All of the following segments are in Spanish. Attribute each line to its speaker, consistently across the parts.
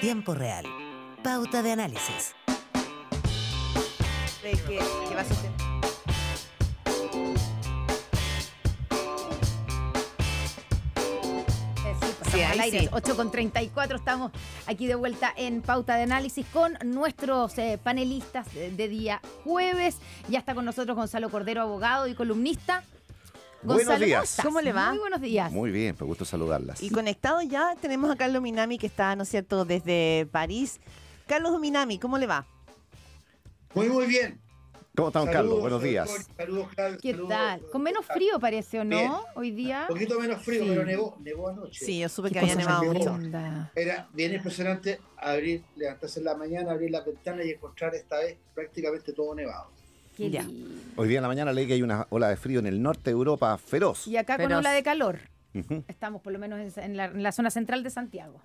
Speaker 1: tiempo real. Pauta de análisis. Eh,
Speaker 2: sí, al aire. 8 estamos aquí de vuelta en Pauta de Análisis con nuestros eh, panelistas de, día jueves. Ya está con nosotros Gonzalo Cordero, abogado y columnista.
Speaker 3: Buenos días. ¿Cómo le va? Muy buenos días. Muy bien, me gusto saludarlas. Y
Speaker 1: conectado ya tenemos a Carlos Minami que está, ¿no es cierto?, desde París. Carlos Minami, ¿cómo le va?
Speaker 3: Muy,
Speaker 4: muy bien. ¿Cómo están, Carlos? Buenos días.
Speaker 2: Saludos, Carlos. ¿Qué tal? Con menos frío parece, ¿o no? Hoy día. Un poquito menos frío, pero nevó,
Speaker 4: nevó anoche. Sí, yo supe que había nevado mucho. Era bien impresionante abrir, levantarse en la mañana, abrir la ventana y encontrar esta vez prácticamente todo nevado.
Speaker 2: Hoy
Speaker 3: día en la mañana leí que hay una ola de frío en el norte de Europa feroz. Y acá con ola de
Speaker 2: calor. Estamos por lo menos en, la, zona central de Santiago.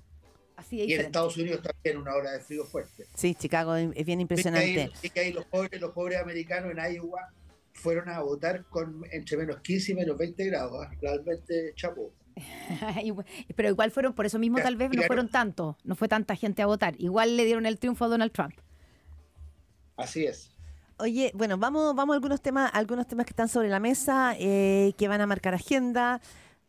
Speaker 4: y en Estados Unidos también una ola de frío fuerte.
Speaker 1: Sí, Chicago es bien impresionante.
Speaker 4: que ahí los pobres, americanos en Iowa fueron a votar con entre menos 15 y menos 20 grados. ¿eh? Realmente chapó
Speaker 2: Pero igual fueron, por eso mismo tal vez no fueron tanto, no fue tanta gente a votar. Igual le dieron el triunfo a Donald Trump. Así es. Oye,
Speaker 1: bueno, vamos, vamos a algunos temas, algunos temas que están sobre la mesa, eh, que van a marcar agenda.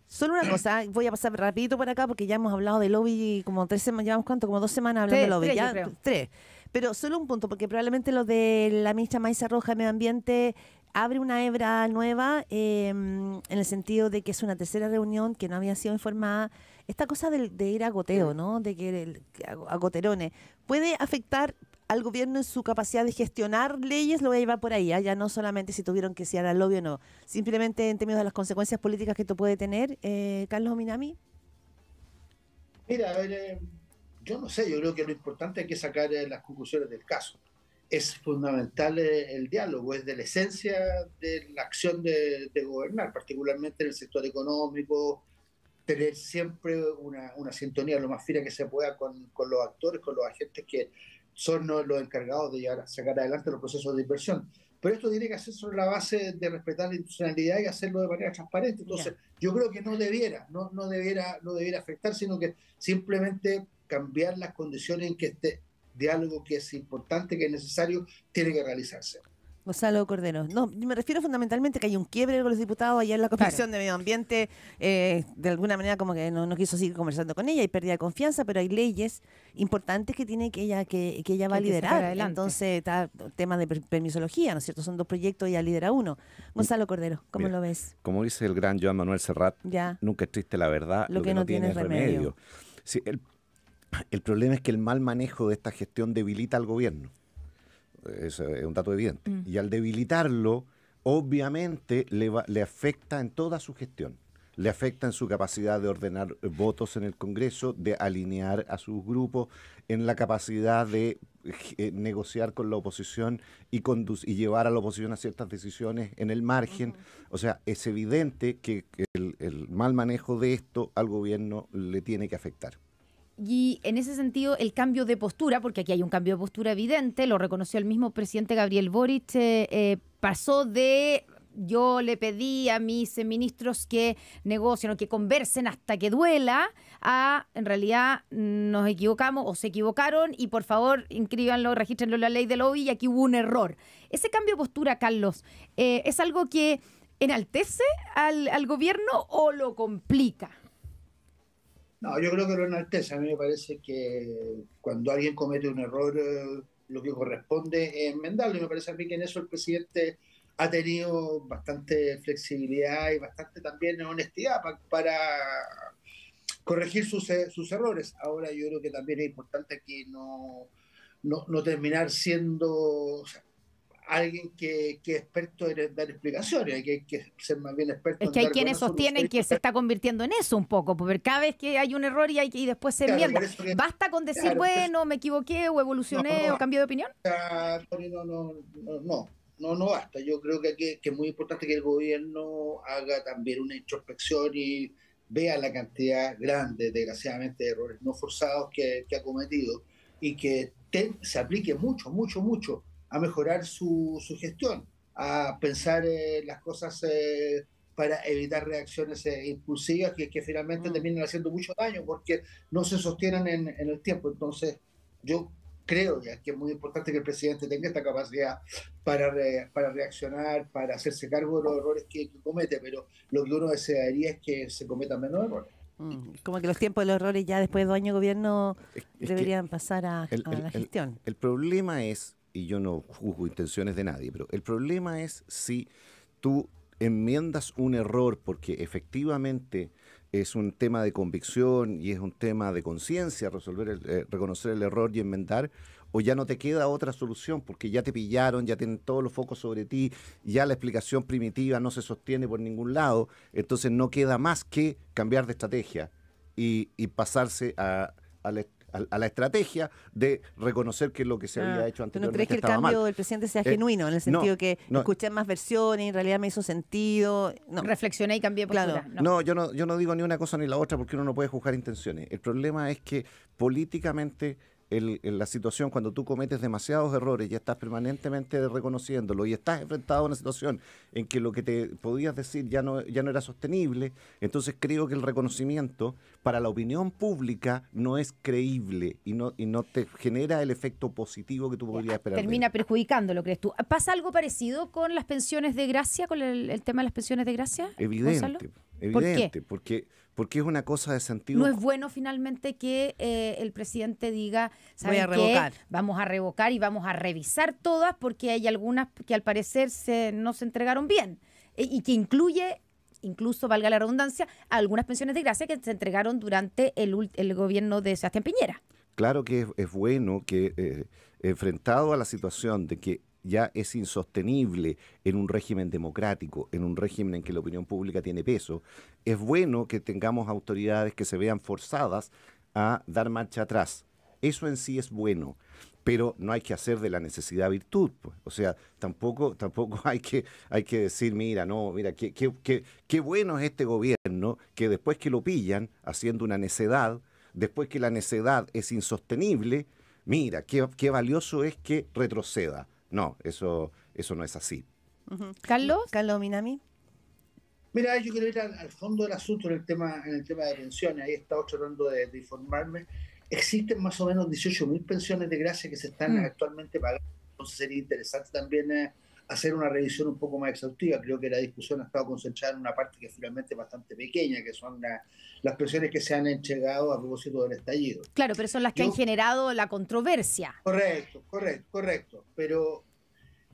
Speaker 1: Solo una cosa, voy a pasar rapidito por acá porque ya hemos hablado de lobby como tres semanas, llevamos cuánto, como dos semanas hablando de lobby, tres, ya Pero solo un punto, porque probablemente lo de la ministra Maisa Roja de Medio Ambiente abre una hebra nueva em, en el sentido de que es una tercera reunión que no había sido informada. Esta cosa de, ir a goteo, mm. ¿no? De que a goterones. ¿Puede afectar al gobierno en su capacidad de gestionar leyes, lo voy a llevar por ahí, allá ¿ah? ya no solamente si tuvieron que ser al lobby o no, simplemente en términos de las consecuencias políticas que esto puede tener,
Speaker 4: eh, Carlos Minami. Mira, a ver, eh, yo no sé, yo creo que lo importante es que sacar eh, las conclusiones del caso. Es fundamental el diálogo, es de la esencia de la acción de, gobernar, particularmente en el sector económico, tener siempre una, sintonía lo más fina que se pueda con, con los actores, con los agentes que, son los encargados de sacar adelante los procesos de inversión. Pero esto tiene que hacer sobre la base de respetar la institucionalidad y hacerlo de manera transparente. Entonces, yo creo que no debiera, no, no, debiera, no debiera afectar, sino que simplemente cambiar las condiciones en que este diálogo que es importante, que es necesario, tiene que realizarse.
Speaker 1: Gonzalo Cordero. No, me refiero fundamentalmente que hay un quiebre con los diputados allá en la Comisión de Medio Ambiente. Eh, de alguna manera como que no, quiso seguir conversando con ella y pérdida de confianza, pero hay leyes importantes que tiene que ella, que, que ella va a liderar. Entonces está tema de permisología, ¿no es cierto? Son dos proyectos y ella lidera uno. Gonzalo Cordero, ¿cómo lo ves?
Speaker 3: Como dice el gran Joan Manuel Serrat, nunca es triste la verdad, lo, que, no, tiene, remedio. el problema es que el mal manejo de esta gestión debilita al gobierno es, eh, un dato evidente. Mm. Y al debilitarlo, obviamente le, le afecta en toda su gestión le afecta en su capacidad de ordenar votos en el Congreso, de alinear a sus grupos, en la capacidad de eh, negociar con la oposición y, y llevar a la oposición a ciertas decisiones en el margen. O sea, es evidente que el mal manejo de esto al gobierno le tiene que afectar.
Speaker 2: Y en ese sentido, el cambio de postura, porque aquí hay un cambio de postura evidente, lo reconoció el mismo presidente Gabriel Boric, eh, eh, pasó de yo le pedí a mis ministros que negocien o que conversen hasta que duela, a en realidad nos equivocamos o se equivocaron y por favor inscríbanlo, regístrenlo en la ley de lobby y aquí hubo un error. Ese cambio de postura, Carlos, eh, ¿es algo que enaltece al gobierno o lo complica?
Speaker 4: No, yo creo que lo enaltece. A mí me parece que cuando alguien comete un error, eh, lo que corresponde es enmendarlo. Y me parece a mí que en eso el presidente ha tenido bastante flexibilidad y bastante también honestidad para corregir sus, eh, sus, errores. Ahora yo creo que también es importante que no, no, terminar siendo alguien que, que es experto en dar explicaciones, hay que ser más bien experto. Es que hay quienes sostienen
Speaker 2: que se está convirtiendo en eso un poco, porque cada vez que hay un error y, hay, y después se claro, Basta con decir, bueno, me equivoqué o evolucioné o cambié de opinión.
Speaker 4: No, no, no, no, no basta. Yo creo que, que es muy importante que el gobierno haga también una introspección y vea la cantidad grande, desgraciadamente, de errores no forzados que, que ha cometido y que se aplique mucho, mucho, mucho mejorar su, gestión, a pensar eh, las cosas eh, para evitar reacciones eh, impulsivas que, que finalmente mm. terminan haciendo mucho daño porque no se sostienen en, el tiempo. Entonces, yo creo que es muy importante que el presidente tenga esta capacidad para, para reaccionar, para hacerse cargo de los errores que, comete, pero lo que uno desearía es que se cometan menos errores.
Speaker 1: Mm, como que los tiempos de los errores ya después de dos años de gobierno deberían pasar a, la gestión.
Speaker 3: El, el, problema es y yo no juzgo intenciones de nadie, pero el problema es si tú enmiendas un error porque efectivamente es un tema de convicción y es un tema de conciencia resolver eh, reconocer el error y enmendar o ya no te queda otra solución porque ya te pillaron, ya tienen todos los focos sobre ti, ya la explicación primitiva no se sostiene por ningún lado, entonces no queda más que cambiar de estrategia y, pasarse a, a la estrategia a, la estrategia de reconocer que lo que se había ah, hecho anteriormente. ¿No crees que el cambio del
Speaker 1: presidente sea eh, genuino, en el sentido que escuché más versiones, en realidad me hizo sentido? Reflexioné y cambié Claro.
Speaker 3: No, yo no, yo no digo ni una cosa ni la otra porque uno no puede juzgar intenciones. El problema es que políticamente la situación cuando tú cometes demasiados errores y estás permanentemente reconociéndolo y estás enfrentado a una situación en que lo que te podías decir ya no, ya no era sostenible, entonces creo que el reconocimiento para la opinión pública no es creíble y no, y no te genera el efecto positivo que tú podrías esperar.
Speaker 2: Termina perjudicándolo, crees tú. ¿Pasa algo parecido con las pensiones de gracia, con el, tema de las pensiones de gracia? Evidente,
Speaker 3: evidente, porque porque es una cosa de sentido. No es
Speaker 2: bueno finalmente que eh, el presidente diga, Vamos a revocar y vamos a revisar todas porque hay algunas que al parecer se, no se entregaron bien e, y que incluye incluso valga la redundancia, algunas pensiones de gracia que se entregaron durante el, gobierno de Sebastián Piñera.
Speaker 3: Claro que es, bueno que eh, enfrentado a la situación de que ya es insostenible en un régimen democrático, en un régimen en que la opinión pública tiene peso, es bueno que tengamos autoridades que se vean forzadas a dar marcha atrás. Eso en sí es bueno, pero no hay que hacer de la necesidad virtud. Pues. O sea, tampoco, tampoco hay, que, hay que decir, mira, no, mira, qué, bueno es este gobierno que después que lo pillan haciendo una necedad, después que la necedad es insostenible, mira, qué valioso es que retroceda. No, eso, eso no es así.
Speaker 1: Carlos, Carlos Minami.
Speaker 4: Mira, yo quiero ir al, fondo del asunto en el tema, en el tema de pensiones. Ahí estaba tratando de, informarme. Existen más o menos 18.000 pensiones de gracia que se están mm. actualmente pagando. Entonces sería interesante también eh, hacer una revisión un poco más exhaustiva. Creo que la discusión ha estado concentrada en una parte que finalmente es bastante pequeña, que son las pensiones que se han entregado a propósito del estallido.
Speaker 2: Claro, pero son las que han generado
Speaker 4: la controversia. Correcto, correcto, correcto. Pero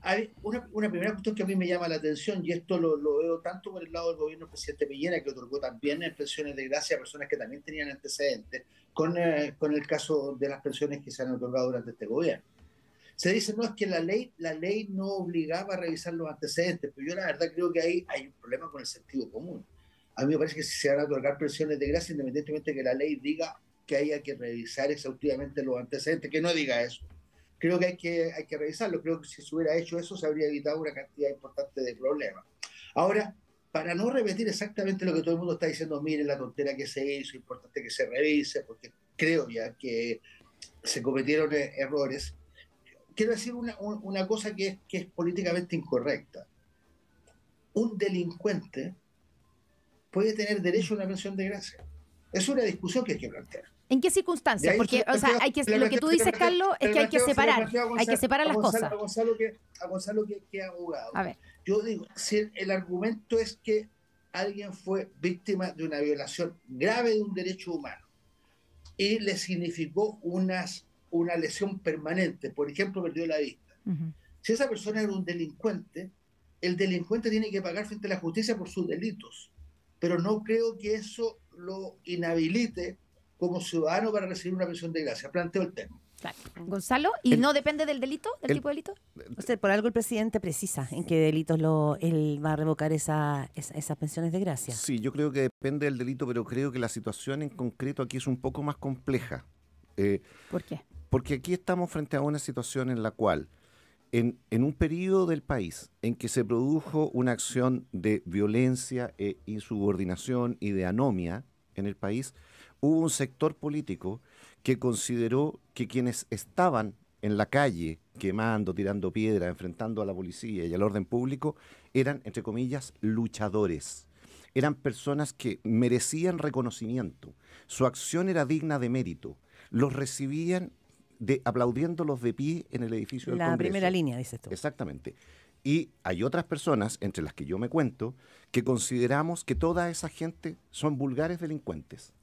Speaker 4: hay una, primera cuestión que a mí me llama la atención, y esto lo, veo tanto por el lado del gobierno del presidente Piñera, que otorgó también pensiones de gracia a personas que también tenían antecedentes, con, eh, con el caso de las pensiones que se han otorgado durante este gobierno. Se dice, no, es que la ley, la ley no obligaba a revisar los antecedentes, pero yo la verdad creo que ahí hay un problema con el sentido común. A mí me parece que si se van a otorgar presiones de gracia, independientemente de que la ley diga que haya que revisar exhaustivamente los antecedentes, que no diga eso. Creo que hay que, hay que revisarlo. Creo que si se hubiera hecho eso, se habría evitado una cantidad importante de problemas. Ahora, para no repetir exactamente lo que todo el mundo está diciendo, miren la tontera que se hizo, importante que se revise, porque creo ya que se cometieron eh, errores quiero decir una, cosa que es, políticamente incorrecta. Un delincuente puede tener derecho a una pensión de gracia. Es una discusión que hay que plantear. ¿En qué circunstancias? Porque, o sea, lo que tú dices, Carlos, es que hay que separar. hay que separar las cosas. A Gonzalo, que, a abogado. A ver. Yo digo, si el, argumento es que alguien fue víctima de una violación grave de un derecho humano y le significó unas una lesión permanente, por ejemplo, perdió la vista. Si esa persona era un delincuente, el delincuente tiene que pagar frente a la justicia por sus delitos, pero no creo que eso lo inhabilite como ciudadano para recibir una pensión de gracia. Planteo el tema.
Speaker 2: Gonzalo, ¿y no depende del delito, del tipo de delito? por
Speaker 1: algo el presidente precisa en qué delitos lo, él va a revocar esa, esas pensiones de gracia. Sí,
Speaker 3: yo creo que depende del delito, pero creo que la situación en concreto aquí es un poco más compleja. Eh, ¿Por qué? Porque aquí estamos frente a una situación en la cual, en, un periodo del país en que se produjo una acción de violencia e insubordinación y de anomia en el país, hubo un sector político que consideró que quienes estaban en la calle quemando, tirando piedras, enfrentando a la policía y al orden público, eran, entre comillas, luchadores. Eran personas que merecían reconocimiento. Su acción era digna de mérito. Los recibían de aplaudiéndolos de pie en el edificio del Congreso. La primera línea, dice tú. Exactamente. Y hay otras personas, entre las que yo me cuento, que consideramos que toda esa gente son vulgares delincuentes.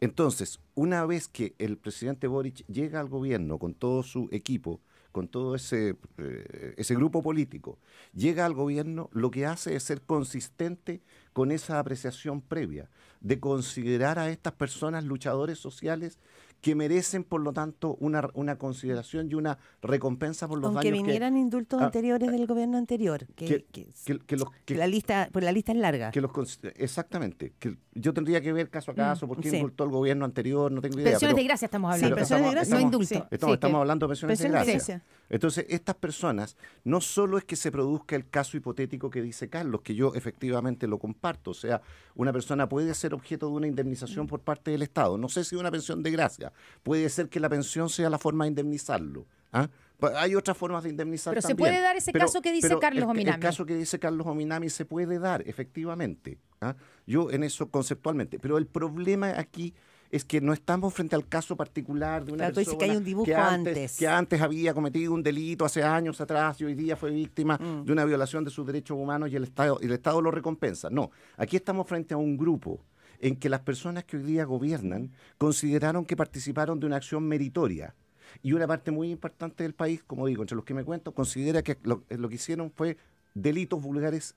Speaker 3: Entonces, una vez que el presidente Boric llega al gobierno con todo su equipo, con todo ese, eh, ese grupo político, llega al gobierno, lo que hace es ser consistente con esa apreciación previa, de considerar a estas personas luchadores sociales que merecen, por lo tanto, una, una consideración y una recompensa por los Aunque vinieran
Speaker 1: indultos ah, anteriores del gobierno anterior,
Speaker 3: que, la lista, la lista es larga. exactamente, que yo tendría que ver caso a caso, mm, por qué indultó el gobierno anterior, no tengo idea. Pensiones de gracia estamos hablando. Sí, pensiones de gracia, no indulto. Estamos, hablando de pensiones, de, gracia. Entonces, estas personas, no solo es que se produzca el caso hipotético que dice Carlos, que yo efectivamente lo comparto, o sea, una persona puede ser objeto de una indemnización por parte del Estado, no sé si una pensión de gracia, puede ser que la pensión sea la forma de indemnizarlo. ¿ah? Pues, hay otras formas de indemnizar pero se puede dar ese caso que dice Carlos Ominami. El caso que dice Carlos Ominami se puede dar, efectivamente. ¿ah? Yo en eso conceptualmente. Pero el problema aquí es que no estamos frente al caso particular de una persona que, antes, había cometido un delito hace años atrás y hoy día fue víctima mm. de una violación de sus derechos humanos y el Estado, el Estado lo recompensa. No, aquí estamos frente a un grupo en que las personas que hoy día gobiernan consideraron que participaron de una acción meritoria. Y una parte muy importante del país, como digo, entre los que me cuento, considera que lo, eh, que hicieron fue delitos vulgares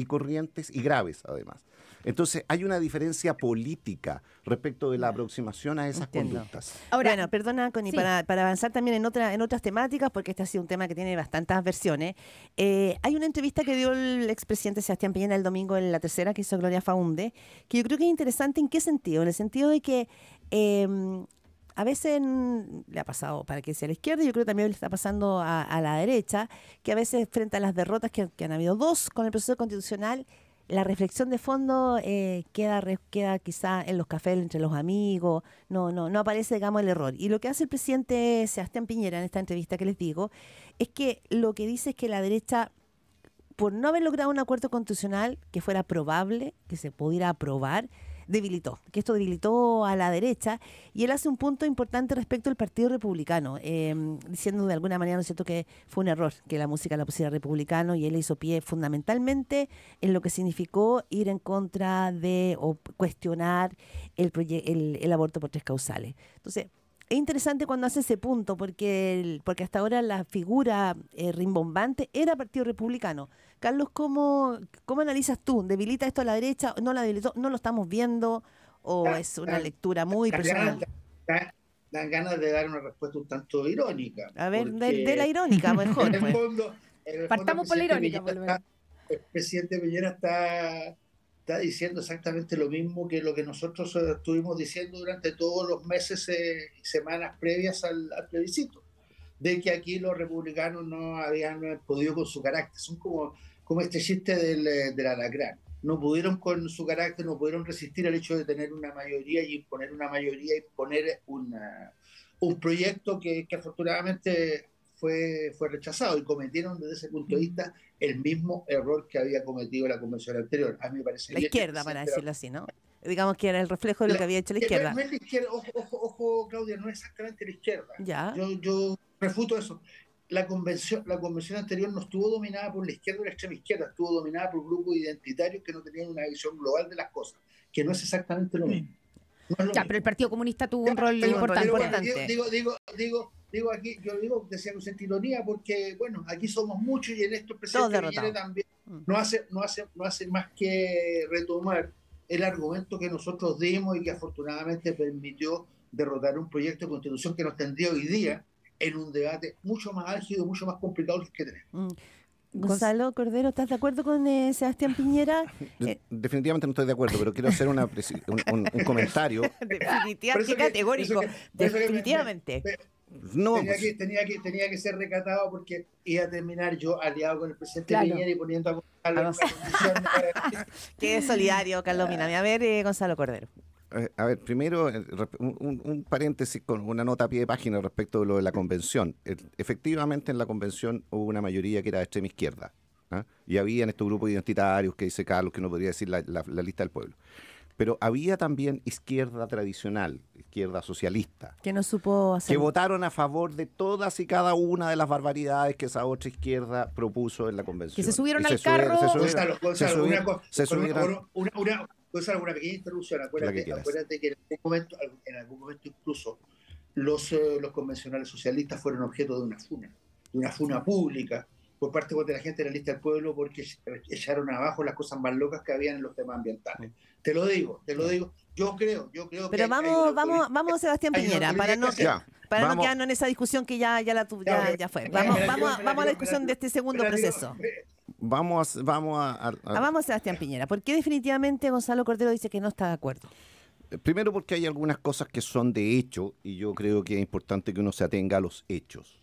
Speaker 3: y corrientes y graves además. Entonces hay una diferencia política respecto de la aproximación a esas conductas.
Speaker 1: Ahora, bueno, perdona, Connie, para, avanzar también en, otra, en otras temáticas, porque este ha sido un tema que tiene bastantes versiones. Eh, hay una entrevista que dio el expresidente Sebastián Piñera el domingo en la tercera que hizo Gloria Faunde, que yo creo que es interesante en qué sentido, en el sentido de que em, a veces le ha pasado para que sea la izquierda, y yo creo que también le está pasando a, la derecha, que a veces frente a las derrotas que, han habido dos con el proceso constitucional, la reflexión de fondo eh, queda, queda quizá en los cafés entre los amigos, no, no, no aparece, digamos, el error. Y lo que hace el presidente Sebastián Piñera en esta entrevista que les digo, es que lo que dice es que la derecha, por no haber logrado un acuerdo constitucional que fuera probable, que se pudiera aprobar, debilitó, que esto debilitó a la derecha, y él hace un punto importante respecto al Partido Republicano, em, diciendo de alguna manera, ¿no es cierto?, que fue un error que la música la pusiera republicano y él hizo pie fundamentalmente en lo que significó ir en contra de o cuestionar el, el, aborto por tres causales. Entonces, es interesante cuando hace ese punto, porque, porque hasta ahora la figura eh, rimbombante era Partido Republicano. Carlos, ¿cómo, ¿cómo analizas tú? ¿Debilita esto a la derecha? ¿No la debilitó? ¿No lo estamos viendo? ¿O ah, es una ah, lectura muy personal?
Speaker 4: Ganas, ganas de dar una respuesta un tanto irónica. A ver, de, la irónica, mejor. Pues. Partamos por la irónica, El presidente Piñera está está diciendo exactamente lo mismo que lo que nosotros eh, estuvimos diciendo durante todos los meses eh, y semanas previas al, plebiscito, de que aquí los republicanos no habían eh, podido con su carácter. Son como como este chiste eh, del, alacrán. No pudieron con su carácter, no pudieron resistir el hecho de tener una mayoría y imponer una mayoría, imponer un proyecto que, afortunadamente fue, fue rechazado y cometieron desde ese punto de vista el mismo error que había cometido la convención anterior. A mí me parece... La izquierda, para decirlo así,
Speaker 1: ¿no? Digamos
Speaker 4: que era el reflejo de lo que había hecho la izquierda. izquierda, ojo, Claudia, no es exactamente la izquierda. yo refuto eso la convención, la convención anterior no estuvo dominada por la izquierda o la extrema izquierda, estuvo dominada por grupos identitarios que no tenían una visión global de las cosas, que no es exactamente lo mismo.
Speaker 2: ya, pero el Partido Comunista tuvo un rol importante. Digo,
Speaker 4: Digo, digo, digo, aquí, yo digo, decía con ironía, porque, bueno, aquí somos muchos y en esto presentes también mm. no hace, no, hace, no hace más que retomar el argumento que nosotros dimos y que afortunadamente permitió derrotar un proyecto de constitución que nos tendría hoy día en un debate mucho más álgido, mucho más complicado que tenemos. Mm. Gonzalo Cordero, ¿estás de acuerdo con eh, Sebastián Piñera?
Speaker 3: Eh, definitivamente no estoy de acuerdo, pero quiero hacer un, comentario.
Speaker 4: Definitivamente, categórico. definitivamente.
Speaker 3: no, pues.
Speaker 4: tenía, que, ser recatado porque iba a terminar yo aliado con el presidente Piñera y poniendo a Gonzalo. Ah. Qué solidario, Carlos Minami.
Speaker 1: A ver, eh, Gonzalo
Speaker 3: Cordero. Eh, a ver, primero eh, un, paréntesis con una nota a pie de página respecto de lo de la convención. E-, efectivamente en la convención hubo una mayoría que era de extrema izquierda. ¿ah? Y había en estos grupos identitarios que dice Carlos, que no podría decir la, lista del pueblo pero había también izquierda tradicional, izquierda socialista.
Speaker 1: Que no supo hacer. Que votaron
Speaker 3: a favor de todas y cada una de las barbaridades que esa otra izquierda propuso en la convención. Que se subieron al carro. se subieron,
Speaker 4: pues alguna pequeña interrupción. Acuérdate que, acuérdate que en, algún momento, incluso los, los convencionales socialistas fueron objeto de una funa, de una funa pública por parte de la gente de la lista del pueblo porque echaron abajo las cosas más locas que habían en los temas ambientales. Te lo digo, te lo digo. Yo creo, yo creo Pero
Speaker 1: vamos, vamos, vamos Sebastián Piñera, para no, para quedarnos en esa discusión que ya, ya, la, ya fue. vamos, vamos a la discusión de este
Speaker 3: segundo proceso. Vamos, vamos a, ah, vamos
Speaker 1: a Sebastián Piñera. ¿Por qué definitivamente Gonzalo Cordero dice que no está de acuerdo?
Speaker 3: Eh, primero porque hay algunas cosas que son de hecho y yo creo que es importante que uno se atenga a los hechos.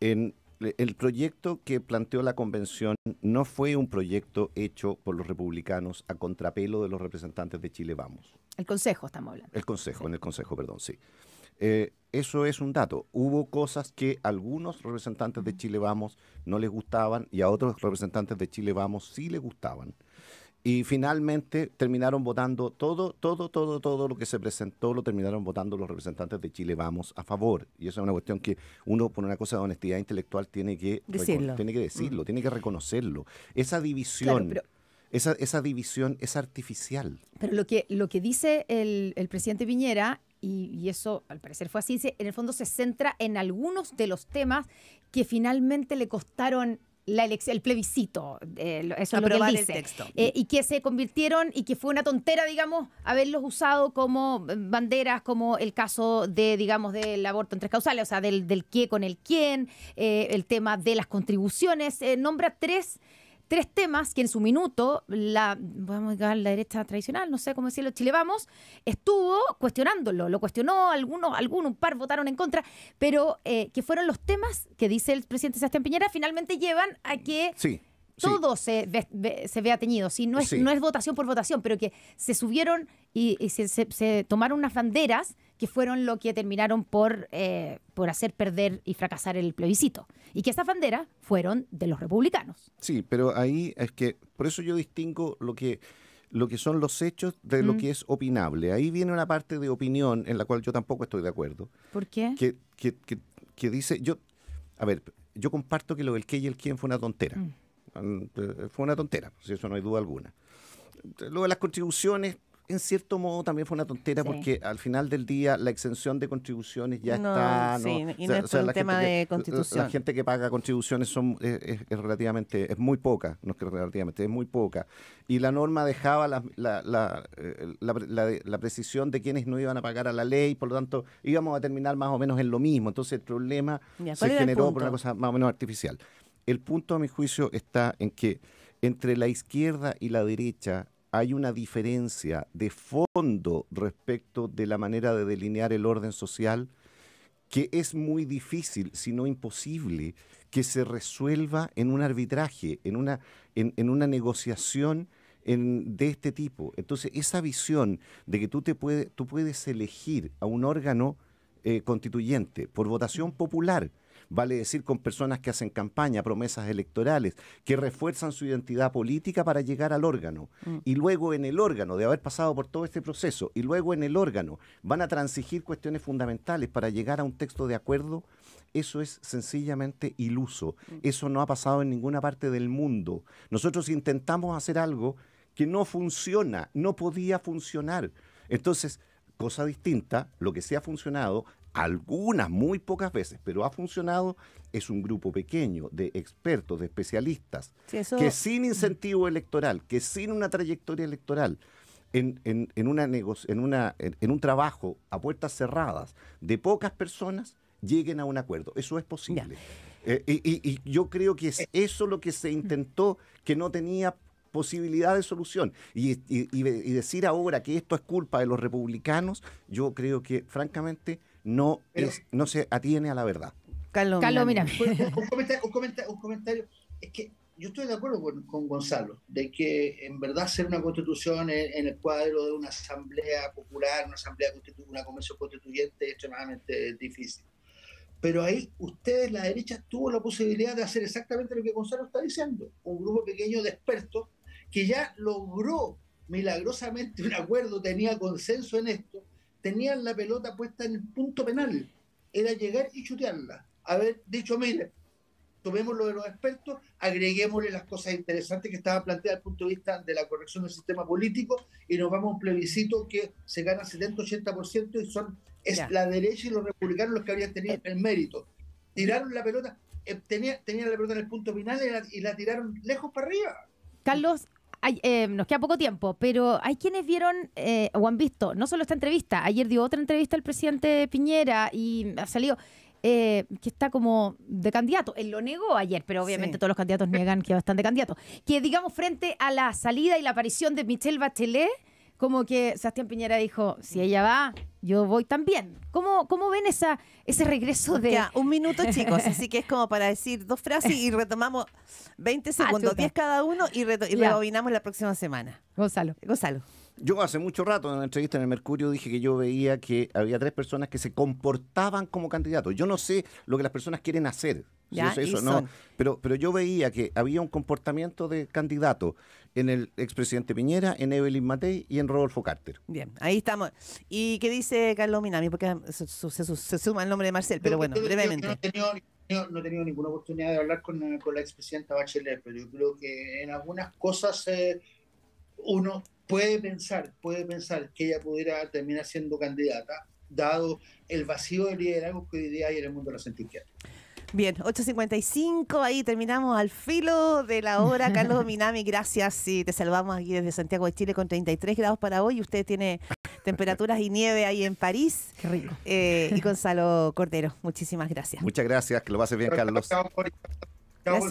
Speaker 3: el proyecto que planteó la convención no fue un proyecto hecho por los republicanos a contrapelo de los representantes de Chile Vamos.
Speaker 2: El Consejo estamos hablando.
Speaker 3: El Consejo, en el Consejo, perdón, sí. Eh, eso es un dato. Hubo cosas que algunos representantes de Chile Vamos no les gustaban y a otros representantes de Chile Vamos sí les gustaban. Y finalmente terminaron votando todo, todo, todo, todo lo que se presentó, lo terminaron votando los representantes de Chile Vamos a favor. Y eso es una cuestión que uno, por una cosa de honestidad intelectual, tiene que decirlo, tiene que, decirlo, mm. tiene que reconocerlo. Esa división... esa, división es artificial.
Speaker 2: Pero lo que, lo que dice el, el presidente Piñera y, eso al parecer fue así, en el fondo se centra en algunos de los temas que finalmente le costaron la el plebiscito, eh, eso es lo que dice, eh, y que se convirtieron y que fue una tontera, digamos, haberlos usado como banderas, como el caso de, digamos, del aborto en tres causales, o sea, del, del qué con el quién, eh, el tema de las contribuciones, nombra tres tres temas que en su minuto la, vamos a la derecha tradicional, no sé cómo decirlo, Chile Vamos, estuvo cuestionándolo, lo cuestionó, algunos, algunos, un par votaron en contra, pero eh, que fueron los temas que dice el presidente Sebastián Piñera, finalmente llevan a que... Sí, todo se, vea teñido, si no, es, no es votación por votación, pero que se subieron y, se, se tomaron unas banderas que fueron lo que terminaron por, eh, por hacer perder y fracasar el plebiscito. Y que esas banderas fueron de los republicanos.
Speaker 3: Sí, pero ahí es que, por eso yo distingo lo que lo que son los hechos de lo mm. que es opinable. Ahí viene una parte de opinión en la cual yo tampoco estoy de acuerdo. ¿Por qué? Que, dice, yo, a ver, yo comparto que lo del qué y el quién fue una tontera. Mm. Mm, eh, fue una tontera, si eso no hay duda alguna. Lo de las contribuciones, en cierto modo también fue una tontera porque al final del día la exención de contribuciones ya está. o sea, es tema de constitución. La gente que paga contribuciones son, es, relativamente, es muy poca, no es que relativamente, es muy poca. Y la norma dejaba eh, la, precisión de quienes no iban a pagar a la ley, por lo tanto íbamos a terminar más o menos en lo mismo. Entonces el problema se generó por una cosa más o menos artificial. El punto, a mi juicio, está en que entre la izquierda y la derecha hay una diferencia de fondo respecto de la manera de delinear el orden social que es muy difícil, si no imposible, que se resuelva en un arbitraje, en una, en, una negociación de este tipo. Entonces, esa visión de que tú, te tú puedes elegir a un órgano eh, constituyente por votación popular, vale decir con personas que hacen campaña, promesas electorales, que refuerzan su identidad política para llegar al órgano. Mm. Y luego en el órgano, de haber pasado por todo este proceso, y luego en el órgano van a transigir cuestiones fundamentales para llegar a un texto de acuerdo, eso es sencillamente iluso. Mm. Eso no ha pasado en ninguna parte del mundo. Nosotros intentamos hacer algo que no funciona, no podía funcionar. Entonces, cosa distinta, lo que se ha funcionado algunas, muy pocas veces, pero ha funcionado, es un grupo pequeño de expertos, de especialistas,
Speaker 1: que sin
Speaker 3: incentivo electoral, que sin una trayectoria electoral, en, en, una, en, un trabajo a puertas cerradas de pocas personas, lleguen a un acuerdo. Eso es posible. Eh, y, yo creo que es eh. eso lo que se mm. intentó, que no tenía posibilidad de solución. y decir ahora que esto es culpa de los republicanos, yo creo que francamente no, no se atiene a la verdad.
Speaker 4: Carlos, mira. Un comentario, Es que yo estoy de acuerdo con, Gonzalo, de que en verdad hacer una constitución en, el cuadro de una asamblea popular, una asamblea constituyente, una convención constituyente es extremadamente difícil. Pero ahí ustedes, la derecha, tuvo la posibilidad de hacer exactamente lo que Gonzalo está diciendo, un grupo pequeño de expertos que ya logró milagrosamente un acuerdo, tenía consenso en esto, tenían la pelota puesta en el punto penal. Era llegar y chutearla. Haber dicho, mire, tomemos lo de los expertos, agreguémosle las cosas interesantes que estaba planteada desde el punto de vista de la corrección del sistema político y nos vamos a un plebiscito que se gana 70-80% y son es la derecha y los republicanos los que habrían tenido eh. el mérito. Tiraron la pelota, eh, tenía, tenían la pelota en el punto penal y la tiraron lejos para arriba.
Speaker 2: Carlos, eh, nos queda poco tiempo, pero hay quienes vieron eh, o han visto no solo esta entrevista, ayer dio otra entrevista el presidente Piñera y ha salido eh, que está como de candidato. Él lo negó ayer, pero obviamente todos los candidatos niegan que están de candidato. Que digamos, frente a la salida y la aparición de Michelle Bachelet, como que Sebastián Piñera dijo, si mm. ella va, yo voy también. ¿Cómo, cómo ven esa, ese regreso de...?
Speaker 1: un minuto, chicos. Así que es como para decir dos frases y retomamos 20 ah, segundos, 10 cada uno y, y la próxima semana. Gonzalo. Gonzalo.
Speaker 3: Yo hace mucho rato en una entrevista en el Mercurio dije que yo veía que había tres personas que se comportaban como candidatos. Yo no sé lo que las personas quieren hacer. eso, no, pero, pero yo veía que había un comportamiento de candidato en el expresidente Piñera, en Evelyn Matei y en Rodolfo Carter.
Speaker 1: Bien, ahí estamos. ¿Y qué dice Carlos Minami? Porque se, suma el nombre de Marcel, pero bueno, brevemente. No
Speaker 4: he, tenido, ninguna oportunidad de hablar con, la expresidenta Bachelet, pero yo creo que en algunas cosas eh, uno puede pensar, puede pensar que ella pudiera terminar siendo candidata, dado el vacío de liderazgo que hoy día hay en el mundo de la centro
Speaker 1: Bien, 8.55, ahí terminamos al filo de la hora. Carlos Minami, gracias. y te salvamos aquí desde Santiago de Chile con 33 grados para hoy. Usted tiene temperaturas y nieve ahí en París. Qué rico. Eh, y Gonzalo Cordero, muchísimas gracias.
Speaker 3: Muchas gracias, que lo pases bien,
Speaker 1: Carlos.